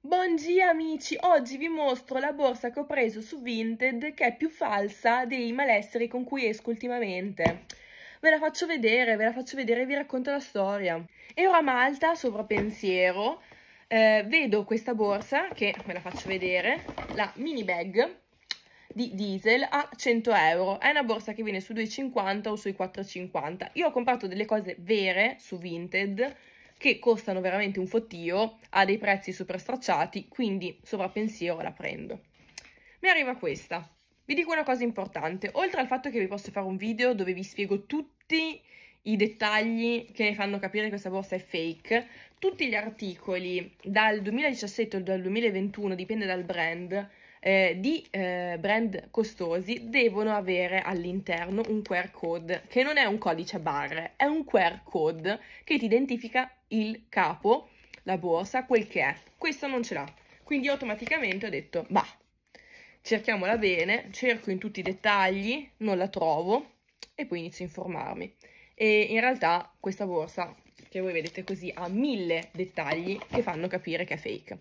Buongiorno amici, oggi vi mostro la borsa che ho preso su Vinted che è più falsa dei malesseri con cui esco ultimamente. Ve la faccio vedere, ve la faccio vedere e vi racconto la storia. Ero a Malta, sovrapensiero, eh, vedo questa borsa che, ve la faccio vedere, la mini bag di diesel a 100 euro. È una borsa che viene su 2,50 o sui 4,50. Io ho comprato delle cose vere su Vinted, che costano veramente un fottio, a dei prezzi super stracciati, quindi sovrappensiero la prendo. Mi arriva questa. Vi dico una cosa importante, oltre al fatto che vi posso fare un video dove vi spiego tutti i dettagli che fanno capire che questa borsa è fake, tutti gli articoli dal 2017 o dal 2021, dipende dal brand, eh, di eh, brand costosi devono avere all'interno un QR code che non è un codice a barre, è un QR code che ti identifica il capo, la borsa, quel che è. Questo non ce l'ha. Quindi automaticamente ho detto, ma cerchiamola bene, cerco in tutti i dettagli, non la trovo e poi inizio a informarmi. E in realtà questa borsa che voi vedete così ha mille dettagli che fanno capire che è fake.